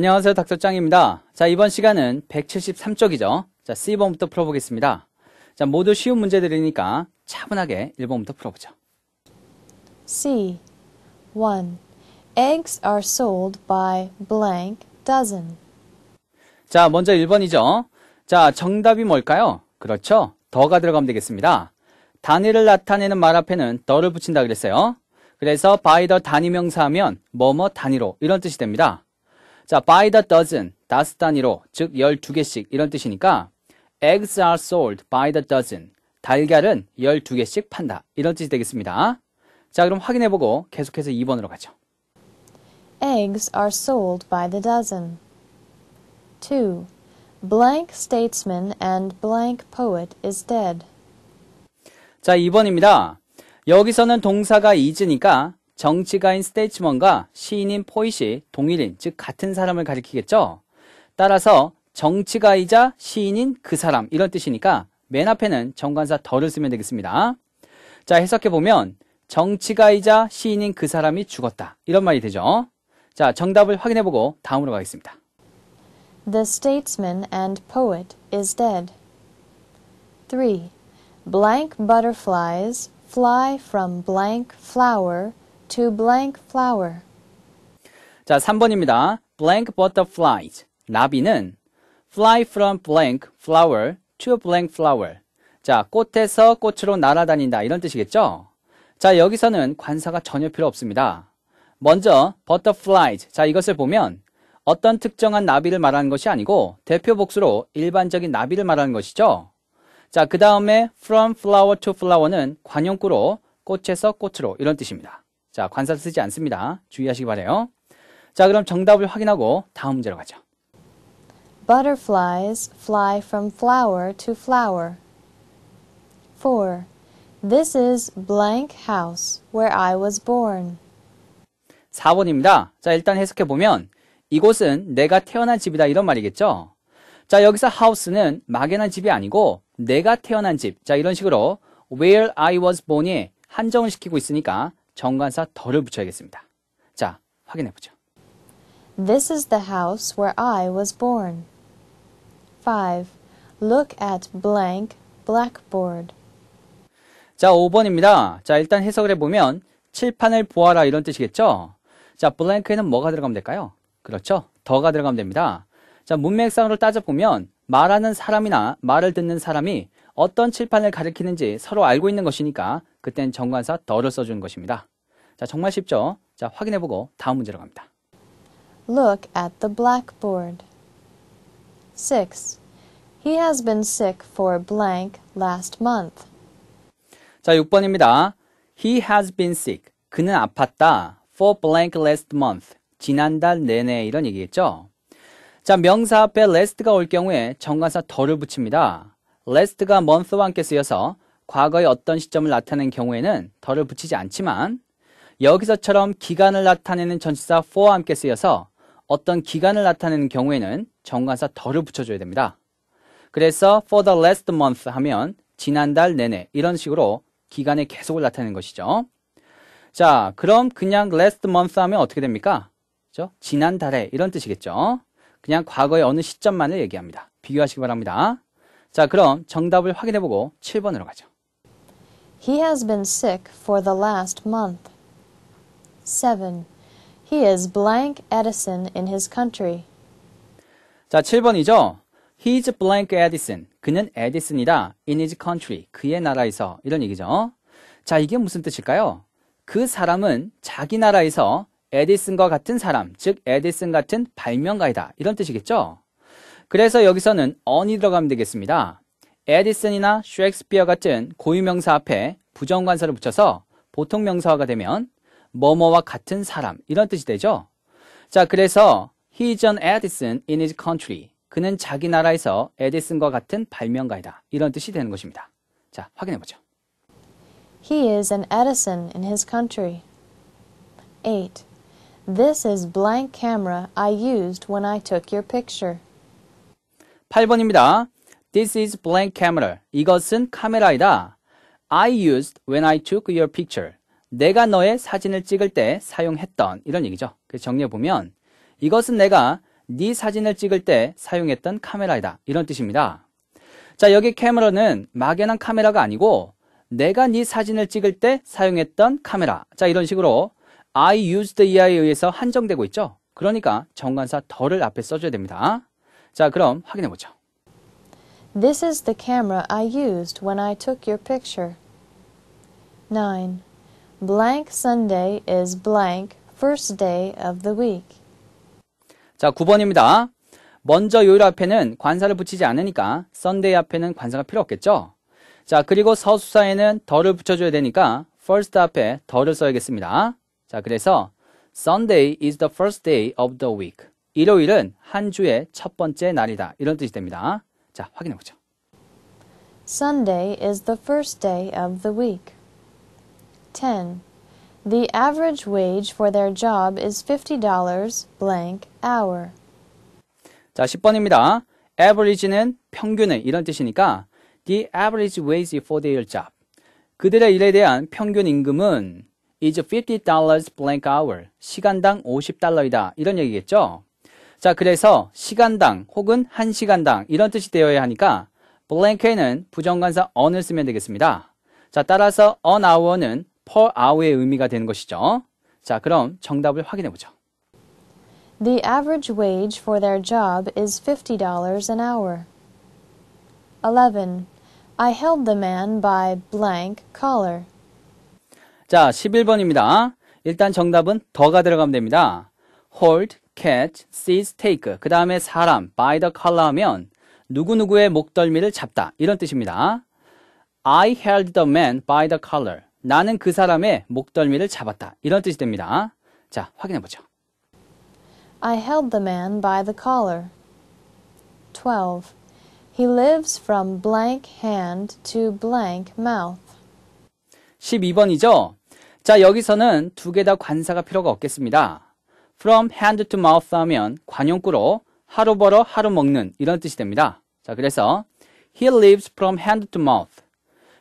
안녕하세요 닥터짱입니다. 자 이번 시간은 173쪽이죠. 자 C번부터 풀어보겠습니다. 자 모두 쉬운 문제들이니까 차분하게 1번부터 풀어보죠. C 1. Eggs are sold by blank dozen. 자 먼저 1번이죠. 자 정답이 뭘까요? 그렇죠. 더가 들어가면 되겠습니다. 단위를 나타내는 말 앞에는 더를 붙인다 그랬어요. 그래서 by the 단위 명사하면 뭐뭐 단위로 이런 뜻이 됩니다. 자, by the dozen, 다스 단위로, 즉 12개씩 이런 뜻이니까 eggs are sold by the dozen. 달걀은 12개씩 판다. 이런 뜻이 되겠습니다. 자, 그럼 확인해보고 계속해서 2번으로 가죠. Eggs are sold by the dozen. 2. Blank statesman and blank poet is dead. 자, 2번입니다. 여기서는 동사가 is니까 정치가인 스테이츠먼과 시인인 포잇이 동일인, 즉 같은 사람을 가리키겠죠. 따라서 정치가이자 시인인 그 사람 이런 뜻이니까 맨 앞에는 정관사 더를 쓰면 되겠습니다. 자 해석해보면 정치가이자 시인인 그 사람이 죽었다 이런 말이 되죠. 자 정답을 확인해보고 다음으로 가겠습니다. The statesman and poet is dead. 3. Blank butterflies fly from blank flower to blank flower. 자, 3번입니다. blank butterflies. 나비는 fly from blank flower to blank flower. 자, 꽃에서 꽃으로 날아다닌다. 이런 뜻이겠죠? 자, 여기서는 관사가 전혀 필요 없습니다. 먼저 butterflies. 자, 이것을 보면 어떤 특정한 나비를 말하는 것이 아니고 대표 복수로 일반적인 나비를 말하는 것이죠. 자, 그 다음에 from flower to flower는 관용구로 꽃에서 꽃으로 이런 뜻입니다. 자, 관사 를 쓰지 않습니다. 주의하시기 바래요. 자, 그럼 정답을 확인하고 다음 문제로 가죠. Butterflies fly from flower to flower. 4. This is blank house where I was born. 4번입니다. 자, 일단 해석해 보면 이곳은 내가 태어난 집이다 이런 말이겠죠? 자, 여기서 house는 막연한 집이 아니고 내가 태어난 집. 자, 이런 식으로 where I was born이 한정을 시키고 있으니까 정관사 더를 붙여야겠습니다. 자, 확인해 보죠. This is the house where I was born. 5. Look at blank blackboard. 자, 5번입니다. 자, 일단 해석을 해보면 칠판을 보아라 이런 뜻이겠죠? 자, 블랭크에는 뭐가 들어가면 될까요? 그렇죠. 더가 들어가면 됩니다. 자, 문맥상으로 따져보면 말하는 사람이나 말을 듣는 사람이 어떤 칠판을 가리키는지 서로 알고 있는 것이니까 그땐 정관사 더를 써주는 것입니다. 자, 정말 쉽죠? 자, 확인해보고 다음 문제로 갑니다. Look at the blackboard. 6. He has been sick for blank last month. 자, 6번입니다. He has been sick. 그는 아팠다. for blank last month. 지난달 내내 이런 얘기겠죠? 자, 명사 앞에 last가 올 경우에 정관사 더를 붙입니다. l e s t 가 month와 함께 쓰여서 과거의 어떤 시점을 나타낸 경우에는 덜을 붙이지 않지만 여기서처럼 기간을 나타내는 전치사 for와 함께 쓰여서 어떤 기간을 나타내는 경우에는 정관사 덜을 붙여줘야 됩니다. 그래서 for the last month 하면 지난달 내내 이런 식으로 기간의 계속을 나타내는 것이죠. 자, 그럼 그냥 last month 하면 어떻게 됩니까? 그죠? 지난달에 이런 뜻이겠죠. 그냥 과거의 어느 시점만을 얘기합니다. 비교하시기 바랍니다. 자, 그럼 정답을 확인해 보고 7번으로 가죠. He has been sick for the last month. 7. He is blank Edison in his country. 자, 7번이죠. He is blank Edison. 그는 에디슨이다. In his country. 그의 나라에서. 이런 얘기죠. 자, 이게 무슨 뜻일까요? 그 사람은 자기 나라에서 에디슨과 같은 사람, 즉 에디슨 같은 발명가이다. 이런 뜻이겠죠? 그래서 여기서는 on이 들어가면 되겠습니다. 에디슨이나 셰익스피어 같은 고유명사 앞에 부정관사를 붙여서 보통 명사화가 되면 뭐뭐와 같은 사람 이런 뜻이 되죠. 자 그래서 he is an Edison in his country. 그는 자기 나라에서 에디슨과 같은 발명가이다. 이런 뜻이 되는 것입니다. 자 확인해 보죠. He is an Edison in his country. 8. This is blank camera I used when I took your picture. 8번입니다. This is blank camera. 이것은 카메라이다. I used when I took your picture. 내가 너의 사진을 찍을 때 사용했던 이런 얘기죠. 그래서 정리해 보면 이것은 내가 네 사진을 찍을 때 사용했던 카메라이다. 이런 뜻입니다. 자, 여기 카메라는 막연한 카메라가 아니고 내가 네 사진을 찍을 때 사용했던 카메라. 자, 이런 식으로 I used 이하에 의해서 한정되고 있죠. 그러니까 정관사 덜을 앞에 써줘야 됩니다. 자, 그럼 확인해 보죠. This is the camera I used when I took your picture. 9. Blank Sunday is blank first day of the week. 자, 9번입니다. 먼저 요일 앞에는 관사를 붙이지 않으니까 Sunday 앞에는 관사가 필요 없겠죠? 자, 그리고 서수사에는 더를 붙여줘야 되니까 first 앞에 더를 써야겠습니다. 자, 그래서 Sunday is the first day of the week. 일요일은 한 주의 첫 번째 날이다. 이런 뜻이 됩니다. 자, 확인해 보죠. Sunday is the first day of the week. 10. The average wage for their job is $50 blank hour. 자, 10번입니다. average는 평균은 이런 뜻이니까 the average wage for their job. 그들의 일에 대한 평균 임금은 is $50 blank hour. 시간당 50달러이다. 이런 얘기겠죠? 자, 그래서 시간당 혹은 한시간당 이런 뜻이 되어야 하니까 blank에는 부정관사 on을 쓰면 되겠습니다. 자, 따라서 an hour는 per hour의 의미가 되는 것이죠. 자, 그럼 정답을 확인해 보죠. The average wage for their job is $50 an hour. 11. I held the man by blank collar. 자, 11번입니다. 일단 정답은 더가 들어가면 됩니다. hold catch, seize, take. 그 다음에 사람, by the collar 하면 누구누구의 목덜미를 잡다. 이런 뜻입니다. I held the man by the collar. 나는 그 사람의 목덜미를 잡았다. 이런 뜻이 됩니다. 자, 확인해 보죠. I held the man by the collar. 12. He lives from blank hand to blank mouth. 12번이죠? 자, 여기서는 두 개 다 관사가 필요가 없겠습니다. from hand to mouth 하면 관용구로 하루 벌어 하루 먹는 이런 뜻이 됩니다. 자, 그래서 he lives from hand to mouth.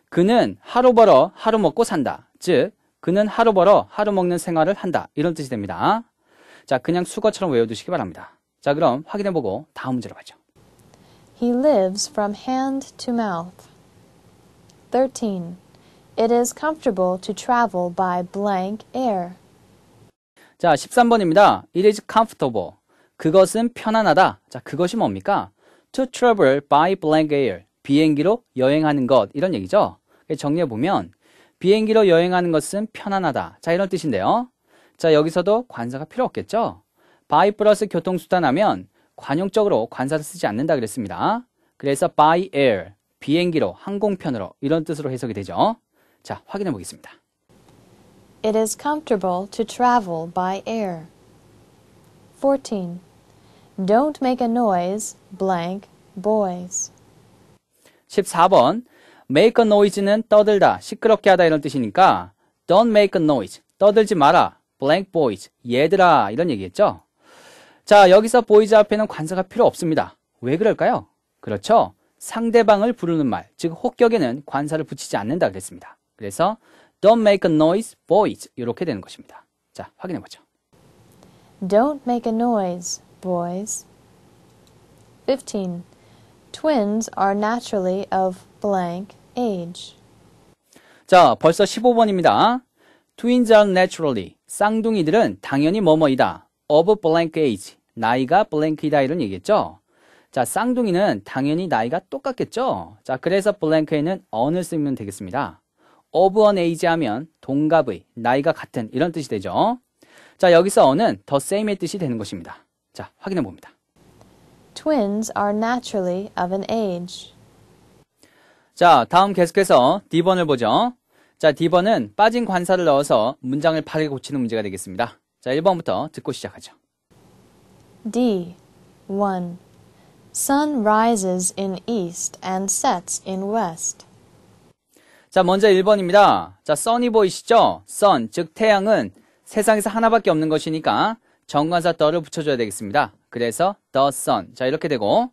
그는 하루 벌어 하루 먹고 산다. 즉, 그는 하루 벌어 하루 먹는 생활을 한다. 이런 뜻이 됩니다. 자, 그냥 수거처럼 외워두시기 바랍니다. 자, 그럼 확인해보고 다음 문제로 가죠. He lives from hand to mouth. 13. It is comfortable to travel by blank air. 자, 13번입니다. It is comfortable. 그것은 편안하다. 자, 그것이 뭡니까? To travel by blank air. 비행기로 여행하는 것. 이런 얘기죠. 정리해보면, 비행기로 여행하는 것은 편안하다. 자, 이런 뜻인데요. 자, 여기서도 관사가 필요 없겠죠? by 플러스 교통수단 하면 관용적으로 관사를 쓰지 않는다 그랬습니다. 그래서 by air, 비행기로, 항공편으로 이런 뜻으로 해석이 되죠. 자, 확인해 보겠습니다. It is comfortable to travel by air. 14. Don't make a noise, blank, boys. 14번. make a noise는 떠들다, 시끄럽게 하다 이런 뜻이니까 don't make a noise, 떠들지 마라, blank boys, 얘들아 이런 얘기했죠? 자, 여기서 boys 앞에는 관사가 필요 없습니다. 왜 그럴까요? 그렇죠. 상대방을 부르는 말, 즉 혹격에는 관사를 붙이지 않는다 그랬습니다. 그래서 Don't make a noise, boys. 이렇게 되는 것입니다. 자, 확인해 보죠. Don't make a noise, boys. 15. Twins are naturally of blank age. 자, 벌써 15번입니다. Twins are naturally. 쌍둥이들은 당연히 뭐뭐이다. of blank age. 나이가 blank이다 이런 얘기겠죠? 자, 쌍둥이는 당연히 나이가 똑같겠죠? 자, 그래서 blank에는 on을 쓰면 되겠습니다. of an age 하면 동갑의, 나이가 같은 이런 뜻이 되죠. 자, 여기서 어는 the same의 뜻이 되는 것입니다. 자, 확인해 봅니다. Twins are naturally of an age. 자, 다음 계속해서 D번을 보죠. 자, D번은 빠진 관사를 넣어서 문장을 바르게 고치는 문제가 되겠습니다. 자, 1번부터 듣고 시작하죠. D. 1. Sun rises in east and sets in west. 자, 먼저 1번입니다. 자, 써니 보이시죠? s 즉 태양은 세상에서 하나밖에 없는 것이니까 정관사 더를 붙여줘야 되겠습니다. 그래서 the sun. 자, 이렇게 되고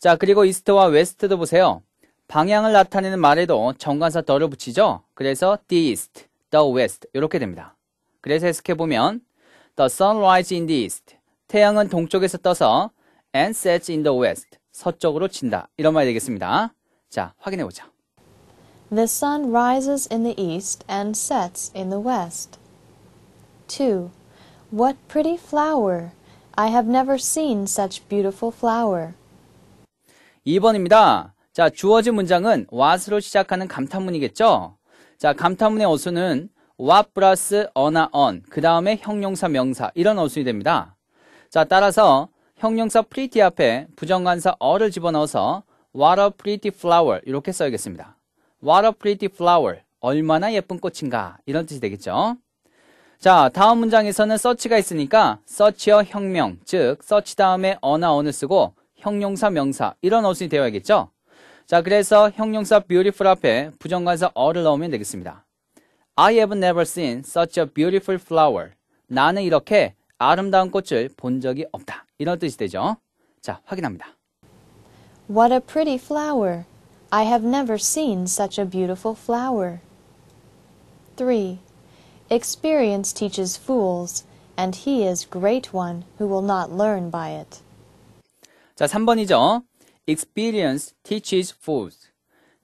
자, 그리고 이스트와웨스트도 보세요. 방향을 나타내는 말에도 정관사 더를 붙이죠. 그래서 the east, the west 이렇게 됩니다. 그래서 해석해보면 The sun rises in the east. 태양은 동쪽에서 떠서 and sets in the west. 서쪽으로 친다. 이런 말이 되겠습니다. 자, 확인해보죠 The sun rises in the east and sets in the west. 2. What pretty flower! I have never seen such beautiful flower. 2번입니다. 자, 주어진 문장은 what로 시작하는 감탄문이겠죠? 자, 감탄문의 어순은 what 플러스 어나 on, 그 다음에 형용사 명사, 이런 어순이 됩니다. 자, 따라서 형용사 pretty 앞에 부정관사 어를 집어넣어서 what a pretty flower 이렇게 써야겠습니다. What a pretty flower. 얼마나 예쁜 꽃인가. 이런 뜻이 되겠죠. 자, 다음 문장에서는 search가 있으니까 search어 형명, 즉 search 다음에 어나 어느 쓰고 형용사 명사 이런 어순이 되어야겠죠. 자, 그래서 형용사 beautiful 앞에 부정관사 어를 넣으면 되겠습니다. I have never seen such a beautiful flower. 나는 이렇게 아름다운 꽃을 본 적이 없다. 이런 뜻이 되죠. 자, 확인합니다. What a pretty flower. I have never seen such a beautiful flower. 3. Experience teaches fools, and he is great one who will not learn by it. 자, 3번이죠. Experience teaches fools.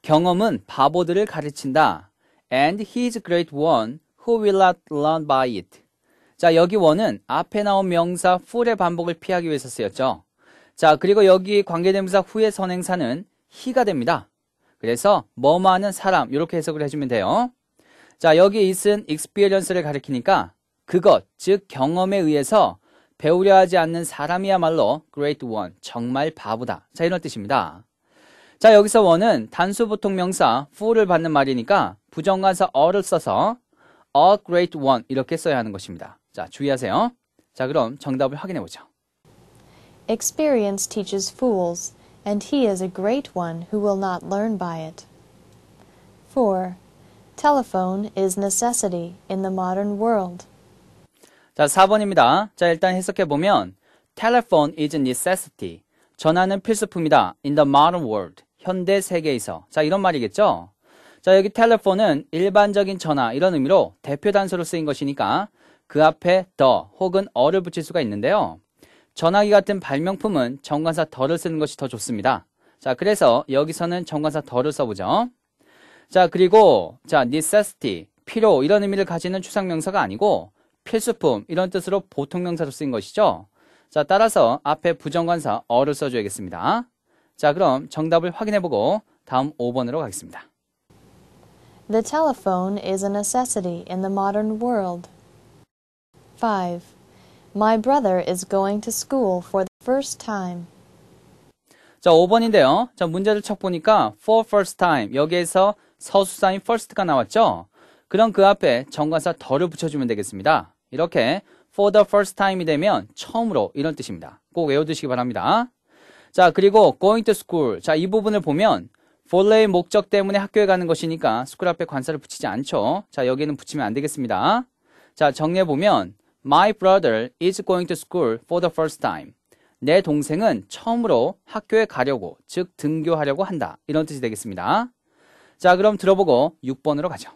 경험은 바보들을 가르친다. And he is great one who will not learn by it. 자, 여기 원은 앞에 나온 명사 fool의 반복을 피하기 위해서 쓰였죠. 자, 그리고 여기 관계대명사 후의 선행사는 he가 됩니다. 그래서 뭐뭐하는 사람 이렇게 해석을 해주면 돼요. 자 여기 있은 experience를 가리키니까 그것 즉 경험에 의해서 배우려 하지 않는 사람이야말로 great one 정말 바보다 자 이런 뜻입니다. 자 여기서 one은 단수 부통 명사 full을 받는 말이니까 부정관사 어를 써서 a great one 이렇게 써야 하는 것입니다. 자 주의하세요. 자 그럼 정답을 확인해 보죠. Experience teaches fools and he is a great one who will not learn by it. 4. Telephone is necessity in the modern world. 자, 4번입니다. 자, 일단 해석해 보면 telephone is necessity. 전화는 필수품이다. in the modern world. 현대 세계에서. 자, 이런 말이겠죠? 자, 여기 telephone은 일반적인 전화 이런 의미로 대표 단서로 쓰인 것이니까 그 앞에 the 혹은 어를 붙일 수가 있는데요. 전화기 같은 발명품은 정관사 덜을 쓰는 것이 더 좋습니다. 자, 그래서 여기서는 정관사 덜을 써보죠. 자, 그리고 자, necessity, 필요 이런 의미를 가지는 추상명사가 아니고 필수품 이런 뜻으로 보통 명사로 쓰인 것이죠. 자, 따라서 앞에 부정관사 어를 써줘야겠습니다. 자, 그럼 정답을 확인해보고 다음 5번으로 가겠습니다. The telephone is a necessity in the modern world. 5. My brother is going to school for the first time. 자, 5번인데요. 자, 문제를 척 보니까 for first time 여기에서 서수사인 first가 나왔죠? 그럼 그 앞에 정관사 더를 붙여주면 되겠습니다. 이렇게 for the first time이 되면 처음으로 이런 뜻입니다. 꼭 외워두시기 바랍니다. 자, 그리고 going to school. 자, 이 부분을 보면 본래의 목적 때문에 학교에 가는 것이니까 school 앞에 관사를 붙이지 않죠. 자, 여기는 붙이면 안 되겠습니다. 자, 정리해보면 My brother is going to school for the first time. 내 동생은 처음으로 학교에 가려고, 즉 등교하려고 한다. 이런 뜻이 되겠습니다. 자, 그럼 들어보고 6번으로 가죠.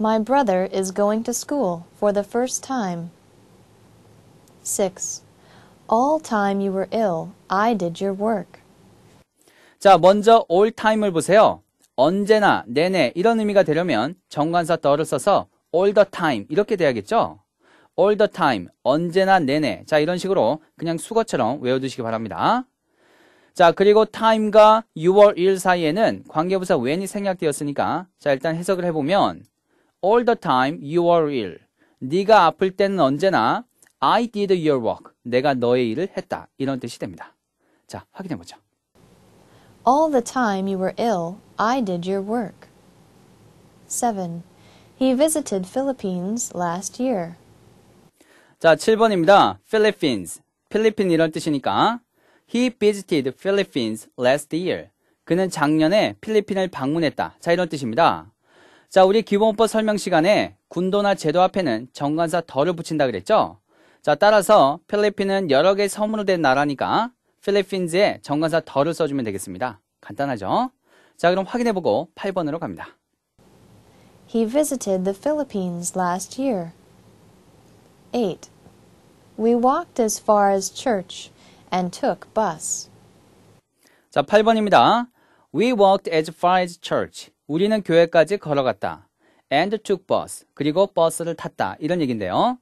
My brother is going to school for the first time. 6. All time you were ill, I did your work. 자, 먼저 all time을 보세요. 언제나, 내내 이런 의미가 되려면 정관사 더를 써서 all the time 이렇게 돼야겠죠? all the time, 언제나 내내. 자, 이런 식으로 그냥 수거처럼 외워두시기 바랍니다. 자, 그리고 time과 6월 1일 사이에는 관계부사 when이 생략되었으니까 자, 일단 해석을 해보면 all the time, 6월 1일. 네가 아플 때는 언제나 I did your work. 내가 너의 일을 했다. 이런 뜻이 됩니다. 자, 확인해보죠. All the time you were ill, I did your work. 7. He visited Philippines last year. 자, 7번입니다. Philippines. 필리핀이런 뜻이니까 He visited Philippines last year. 그는 작년에 필리핀을 방문했다. 자, 이런 뜻입니다. 자, 우리 기본법 설명 시간에 군도나 제도 앞에는 정관사 덜을 붙인다 그랬죠? 자, 따라서 필리핀은 여러 개의 섬으로 된 나라니까 필리핀즈에 정관사 덜을 써주면 되겠습니다. 간단하죠? 자, 그럼 확인해보고 8번으로 갑니다. He visited the Philippines last year. 8. We walked as far as church and took bus. 자, 8번입니다. We walked as far as church. 우리는 교회까지 걸어갔다. And took bus. 그리고 버스를 탔다. 이런 얘기인데요.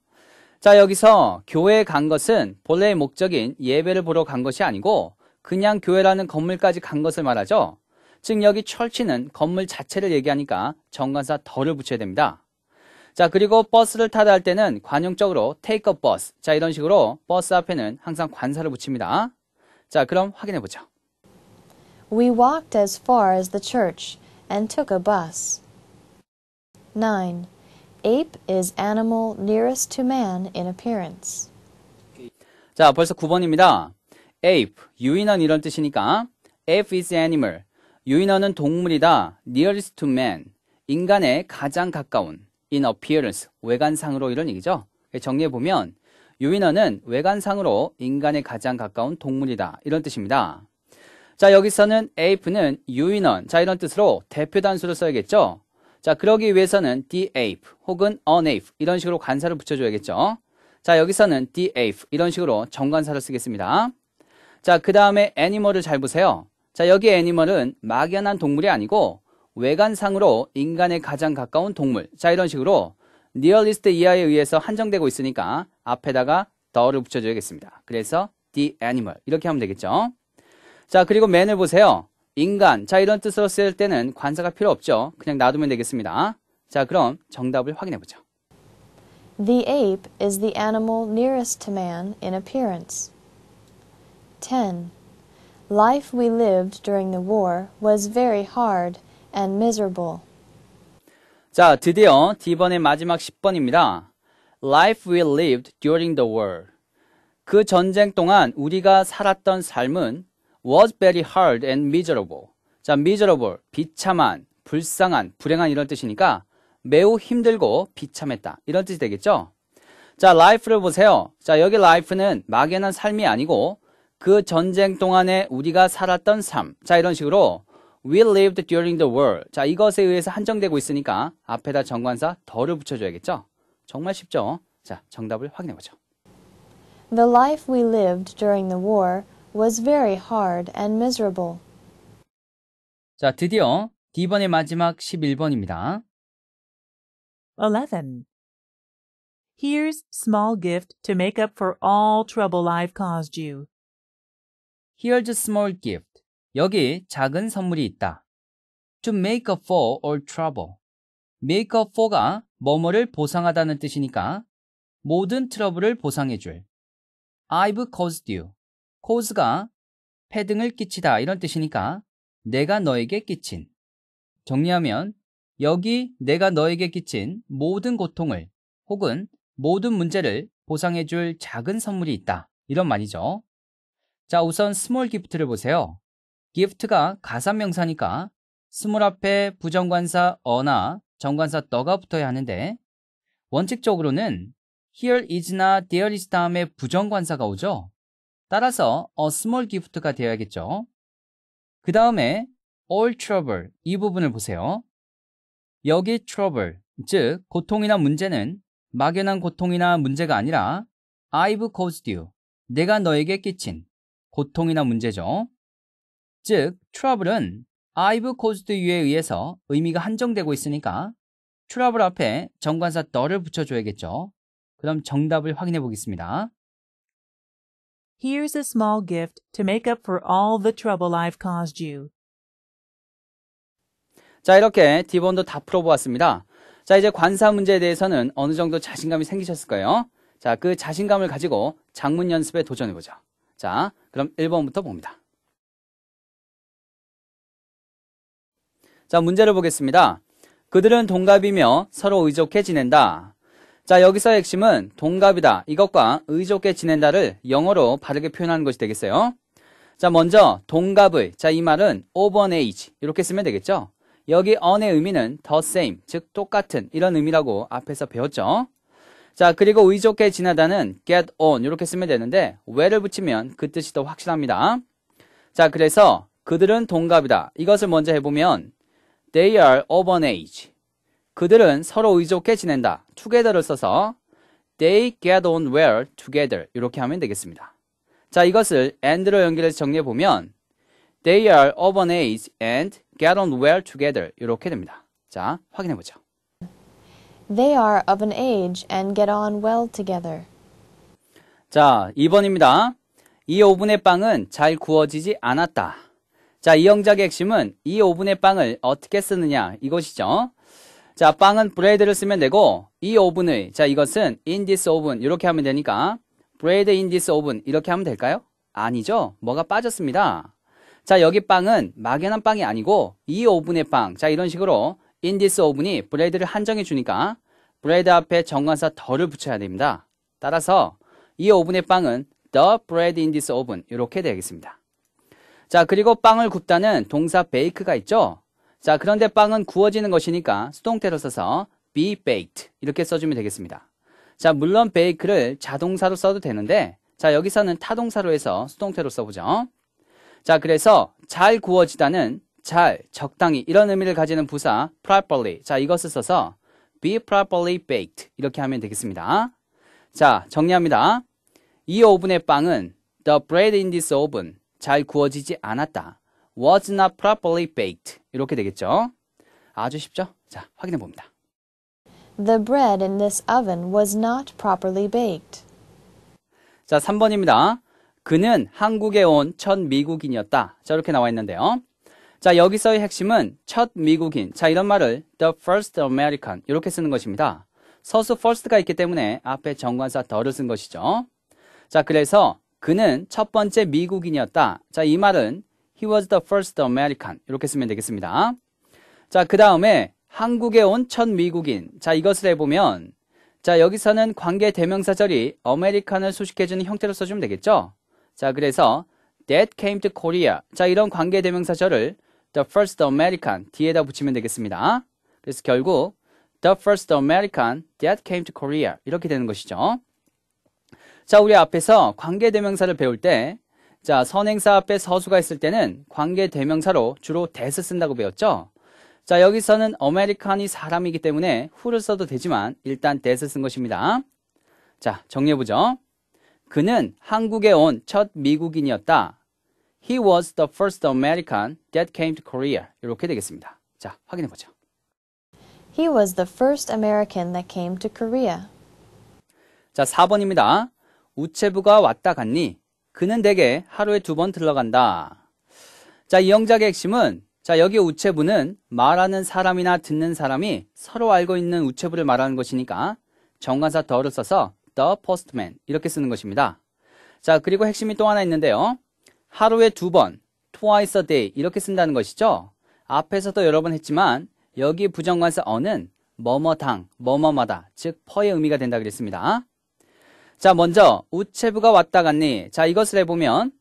자, 여기서 교회에 간 것은 본래의 목적인 예배를 보러 간 것이 아니고 그냥 교회라는 건물까지 간 것을 말하죠. 즉 여기 철치는 건물 자체를 얘기하니까 정관사 덜을 붙여야 됩니다. 자, 그리고 버스를 타다 할 때는 관용적으로 take a bus. 자, 이런 식으로 버스 앞에는 항상 관사를 붙입니다. 자, 그럼 확인해 보죠. We walked as far as the church and took a bus. 9. Ape is animal nearest to man in appearance. 자, 벌써 9번입니다. ape, 유인원 이런 뜻이니까 ape is animal, 유인원은 동물이다, nearest to man, 인간에 가장 가까운. in appearance, 외관상으로 이런 얘기죠. 정리해 보면 유인어는 외관상으로 인간에 가장 가까운 동물이다 이런 뜻입니다. 자 여기서는 ape는 유인원 자 이런 뜻으로 대표 단수를 써야겠죠. 자 그러기 위해서는 the ape 혹은 an ape 이런 식으로 간사를 붙여줘야겠죠. 자 여기서는 the ape 이런 식으로 정관사를 쓰겠습니다. 자 그 다음에 animal을 잘 보세요. 자 여기 animal은 막연한 동물이 아니고 외관상으로 인간에 가장 가까운 동물. 자, 이런 식으로 nearest 이하에 의해서 한정되고 있으니까 앞에다가 the를 붙여줘야겠습니다. 그래서 the animal. 이렇게 하면 되겠죠. 자, 그리고 man을 보세요. 인간. 자, 이런 뜻으로 쓸 때는 관사가 필요 없죠. 그냥 놔두면 되겠습니다. 자, 그럼 정답을 확인해 보죠. The ape is the animal nearest to man in appearance. 10. Life we lived during the war was very hard. and miserable. 자, 드디어 D번의 마지막 10번입니다. Life we lived during the war. 그 전쟁 동안 우리가 살았던 삶은 was very hard and miserable. 자, miserable, 비참한, 불쌍한, 불행한 이런 뜻이니까 매우 힘들고 비참했다. 이런 뜻이 되겠죠? 자, life를 보세요. 자, 여기 life는 막연한 삶이 아니고 그 전쟁 동안에 우리가 살았던 삶. 자, 이런 식으로 will lived during the war. 자, 이것에 의해서 한정되고 있으니까 앞에다 정관사 더를 붙여줘야겠죠? 정말 쉽죠? 자, 정답을 확인해보죠. The life we lived during the war was very hard and miserable. 자, 드디어 D번의 마지막 11번입니다. 11. Here's small gift to make up for all trouble I've caused you. Here's a small gift. 여기 작은 선물이 있다. To make up for all trouble. Make up for가 뭐뭐를 보상하다는 뜻이니까 모든 트러블을 보상해줄. I've caused you. cause가 패등을 끼치다 이런 뜻이니까 내가 너에게 끼친. 정리하면 여기 내가 너에게 끼친 모든 고통을 혹은 모든 문제를 보상해줄 작은 선물이 있다. 이런 말이죠. 자, 우선 스몰 기프트를 보세요. gift가 가산명사니까 스물 앞에 부정관사 어나 정관사 너가 붙어야 하는데 원칙적으로는 here is나 there is 다음에 부정관사가 오죠. 따라서 a small gift가 되어야겠죠. 그 다음에 all trouble 이 부분을 보세요. 여기 trouble, 즉 고통이나 문제는 막연한 고통이나 문제가 아니라 I've caused you, 내가 너에게 끼친 고통이나 문제죠. 즉, 트러블은 I've caused you에 의해서 의미가 한정되고 있으니까 t r 트러블 앞에 정관사 너를 붙여줘야겠죠. 그럼 정답을 확인해 보겠습니다. Here's a small gift to make up for all the trouble I've caused you. 자, 이렇게 디번도 다 풀어보았습니다. 자, 이제 관사 문제에 대해서는 어느 정도 자신감이 생기셨을까요? 자, 그 자신감을 가지고 작문 연습에 도전해보죠. 자, 그럼 1번부터 봅니다. 자, 문제를 보겠습니다. 그들은 동갑이며 서로 의족해 지낸다. 자, 여기서의 핵심은 동갑이다. 이것과 의족해 지낸다를 영어로 바르게 표현하는 것이 되겠어요. 자, 먼저 동갑의. 자, 이 말은 over age. 이렇게 쓰면 되겠죠? 여기 on의 의미는 the same, 즉 똑같은 이런 의미라고 앞에서 배웠죠. 자, 그리고 의족해 지나다는 get on 이렇게 쓰면 되는데 where를 붙이면 그 뜻이 더 확실합니다. 자, 그래서 그들은 동갑이다. 이것을 먼저 해보면 They are of an age. 그들은 서로 의족해 지낸다. together를 써서 they get on well together 이렇게 하면 되겠습니다. 자, 이것을 and로 연결해서 정리해 보면 they are of an age and get on well together 이렇게 됩니다. 자, 확인해 보죠. They are of an age and get on well together. 자, 2번입니다. 이 오븐의 빵은 잘 구워지지 않았다. 자, 이 영작의 핵심은 이 오븐의 빵을 어떻게 쓰느냐 이것이죠. 자, 빵은 브레이드를 쓰면 되고 이 오븐의 자, 이것은 in this oven 이렇게 하면 되니까 브레이드 in this oven 이렇게 하면 될까요? 아니죠. 뭐가 빠졌습니다. 자, 여기 빵은 막연한 빵이 아니고 이 오븐의 빵. 자, 이런 식으로 in this oven이 브레이드를 한정해 주니까 브레이드 앞에 정관사 덜을 붙여야 됩니다. 따라서 이 오븐의 빵은 the bread in this oven 이렇게 되겠습니다. 자, 그리고 빵을 굽다는 동사 bake가 있죠? 자, 그런데 빵은 구워지는 것이니까 수동태로 써서 be baked 이렇게 써주면 되겠습니다. 자, 물론 bake를 자동사로 써도 되는데 자, 여기서는 타동사로 해서 수동태로 써보죠. 자, 그래서 잘 구워지다는 잘, 적당히 이런 의미를 가지는 부사 properly 자, 이것을 써서 be properly baked 이렇게 하면 되겠습니다. 자, 정리합니다. 이 오븐의 빵은 the bread in this oven 잘 구워지지 않았다. was not properly baked. 이렇게 되겠죠? 아주 쉽죠? 자, 확인해 봅니다. The bread in this oven was not properly baked. 자, 3번입니다. 그는 한국에 온 첫 미국인이었다. 자, 이렇게 나와 있는데요. 자, 여기서의 핵심은 첫 미국인. 자, 이런 말을 the first American 이렇게 쓰는 것입니다. 서수 first가 있기 때문에 앞에 정관사 더를 쓴 것이죠. 자, 그래서 그는 첫 번째 미국인이었다. 자, 이 말은 he was the first American. 이렇게 쓰면 되겠습니다. 자, 그 다음에 한국에 온 첫 미국인. 자, 이것을 해보면 자, 여기서는 관계 대명사절이 American을 수식해주는 형태로 써주면 되겠죠? 자, 그래서 that came to Korea. 자, 이런 관계 대명사절을 the first American 뒤에다 붙이면 되겠습니다. 그래서 결국 the first American that came to Korea 이렇게 되는 것이죠. 자, 우리 앞에서 관계대명사를 배울 때, 자, 선행사 앞에 서수가 있을 때는 관계대명사로 주로 대스 쓴다고 배웠죠? 자, 여기서는 아메리칸이 사람이기 때문에 후를 써도 되지만 일단 대스 쓴 것입니다. 자, 정리해보죠. 그는 한국에 온 첫 미국인이었다. He was the first American that came to Korea. 이렇게 되겠습니다. 자, 확인해보죠. He was the first American that came to Korea. 자, 4번입니다. 우체부가 왔다 갔니? 그는 대개 하루에 두 번 들러간다. 자, 이 영작의 핵심은 자, 여기 우체부는 말하는 사람이나 듣는 사람이 서로 알고 있는 우체부를 말하는 것이니까 정관사 더를 써서 the postman 이렇게 쓰는 것입니다. 자, 그리고 핵심이 또 하나 있는데요. 하루에 두 번, twice a day 이렇게 쓴다는 것이죠. 앞에서도 여러 번 했지만 여기 부정관사 어는 뭐뭐당, 뭐뭐마다 즉 퍼의 의미가 된다 그랬습니다. 자, 먼저 우체부가 왔다 갔니? 자, 이것을 해보면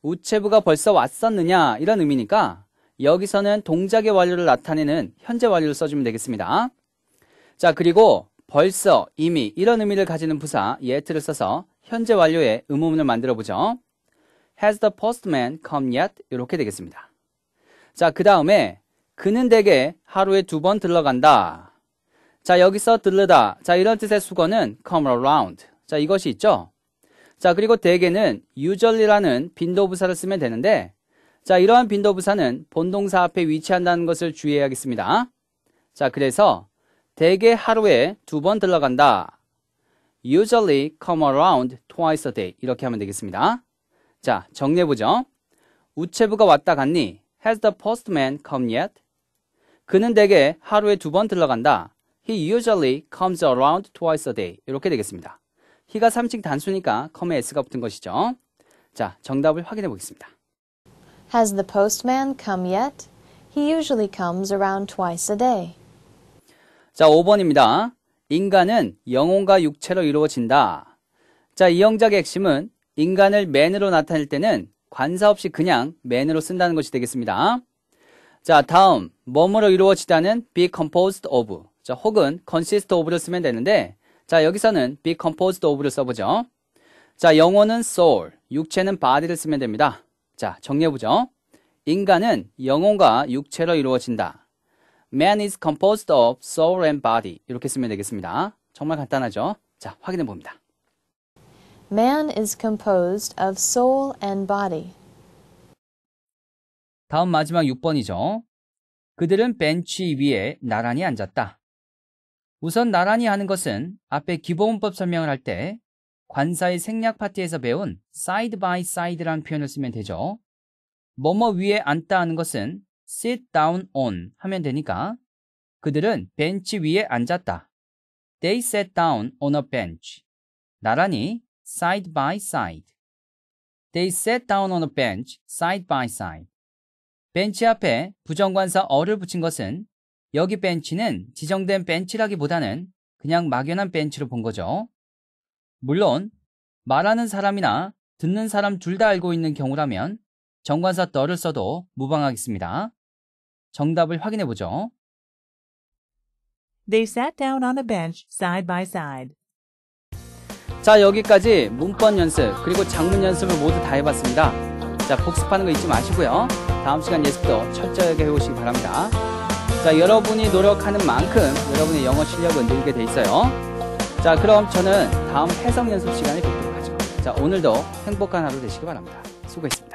우체부가 벌써 왔었느냐 이런 의미니까 여기서는 동작의 완료를 나타내는 현재 완료를 써주면 되겠습니다. 자, 그리고 벌써, 이미 이런 의미를 가지는 부사 yet를 예, 써서 현재 완료의 의문문을 만들어 보죠. Has the postman come yet? 이렇게 되겠습니다. 자, 그 다음에 그는 대개 하루에 두 번 들러간다. 자, 여기서 들르다. 자, 이런 뜻의 수거는 come around. 자, 이것이 있죠. 자, 그리고 대개는 usually라는 빈도 부사를 쓰면 되는데 자, 이러한 빈도 부사는 본동사 앞에 위치한다는 것을 주의해야겠습니다. 자, 그래서 대개 하루에 두 번 들러간다. usually come around twice a day 이렇게 하면 되겠습니다. 자, 정리해보죠. 우체부가 왔다 갔니? Has the postman come yet? 그는 대개 하루에 두 번 들러간다. He usually comes around twice a day. 이렇게 되겠습니다. 희가 3층 단수니까 컴에 s가 붙은 것이죠. 자, 정답을 확인해 보겠습니다. Has the postman come yet? He usually comes around twice a day. 자, 5번입니다. 인간은 영혼과 육체로 이루어진다. 자, 이 영작의 핵심은 인간을 맨으로 나타낼 때는 관사 없이 그냥 맨으로 쓴다는 것이 되겠습니다. 자, 다음 몸으로 이루어지다는 be composed of, 자, 혹은 consist of를 쓰면 되는데 자, 여기서는 be composed of를 써보죠. 자, 영혼은 soul, 육체는 body를 쓰면 됩니다. 자, 정리해보죠. 인간은 영혼과 육체로 이루어진다. Man is composed of soul and body. 이렇게 쓰면 되겠습니다. 정말 간단하죠? 자, 확인해 봅니다. Man is composed of soul and body. 다음 마지막 6번이죠. 그들은 벤치 위에 나란히 앉았다. 우선 나란히 하는 것은 앞에 기본법 설명을 할 때 관사의 생략 파트에서 배운 side by side라는 표현을 쓰면 되죠. 뭐뭐 위에 앉다 하는 것은 sit down on 하면 되니까 그들은 벤치 위에 앉았다. They sat down on a bench. 나란히 side by side. They sat down on a bench side by side. 벤치 앞에 부정관사 어를 붙인 것은 여기 벤치는 지정된 벤치라기보다는 그냥 막연한 벤치로 본 거죠. 물론 말하는 사람이나 듣는 사람 둘 다 알고 있는 경우라면 정관사 너를 써도 무방하겠습니다. 정답을 확인해 보죠. They sat down on a bench side by side. 자, 여기까지 문법 연습 그리고 작문 연습을 모두 다 해봤습니다. 자, 복습하는 거 잊지 마시고요. 다음 시간 예습도 철저하게 해오시기 바랍니다. 자, 여러분이 노력하는 만큼 여러분의 영어 실력은 늘게 돼 있어요. 자, 그럼 저는 다음 해석 연습 시간에 뵙도록 하죠. 자, 오늘도 행복한 하루 되시기 바랍니다. 수고했습니다.